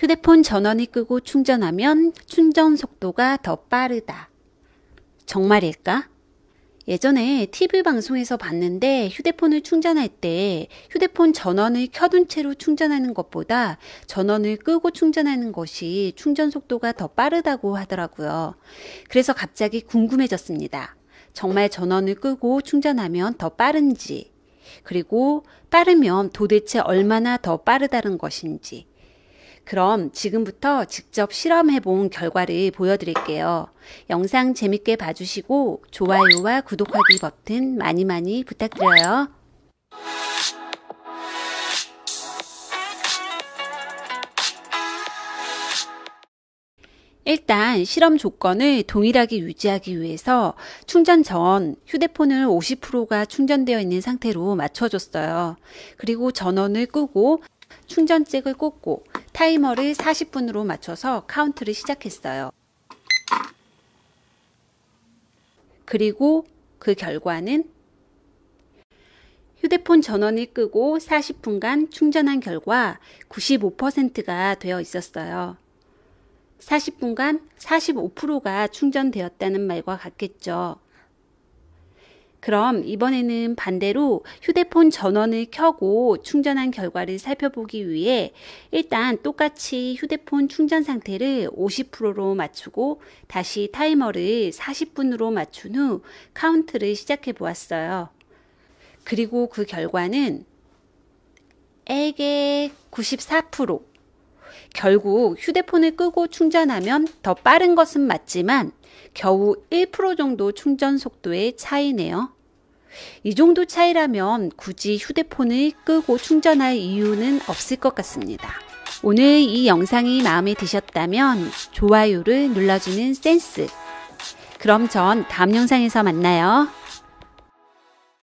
휴대폰 전원이 끄고 충전하면 충전 속도가 더 빠르다. 정말일까? 예전에 TV 방송에서 봤는데 휴대폰을 충전할 때 휴대폰 전원을 켜둔 채로 충전하는 것보다 전원을 끄고 충전하는 것이 충전 속도가 더 빠르다고 하더라고요. 그래서 갑자기 궁금해졌습니다. 정말 전원을 끄고 충전하면 더 빠른지, 그리고 빠르면 도대체 얼마나 더 빠르다는 것인지, 그럼 지금부터 직접 실험해 본 결과를 보여드릴게요. 영상 재밌게 봐주시고 좋아요와 구독하기 버튼 많이 많이 부탁드려요. 일단 실험 조건을 동일하게 유지하기 위해서 충전 전 휴대폰을 50%가 충전되어 있는 상태로 맞춰줬어요. 그리고 전원을 끄고 충전잭을 꽂고 타이머를 40분으로 맞춰서 카운트를 시작했어요. 그리고 그 결과는 휴대폰 전원을 끄고 40분간 충전한 결과 95%가 되어 있었어요. 40분간 45%가 충전되었다는 말과 같겠죠. 그럼 이번에는 반대로 휴대폰 전원을 켜고 충전한 결과를 살펴보기 위해 일단 똑같이 휴대폰 충전 상태를 50%로 맞추고 다시 타이머를 40분으로 맞춘 후 카운트를 시작해 보았어요. 그리고 그 결과는 에게 94%, 결국 휴대폰을 끄고 충전하면 더 빠른 것은 맞지만 겨우 1% 정도 충전 속도의 차이네요. 이 정도 차이라면 굳이 휴대폰을 끄고 충전할 이유는 없을 것 같습니다. 오늘 이 영상이 마음에 드셨다면 좋아요를 눌러주는 센스. 그럼 전 다음 영상에서 만나요.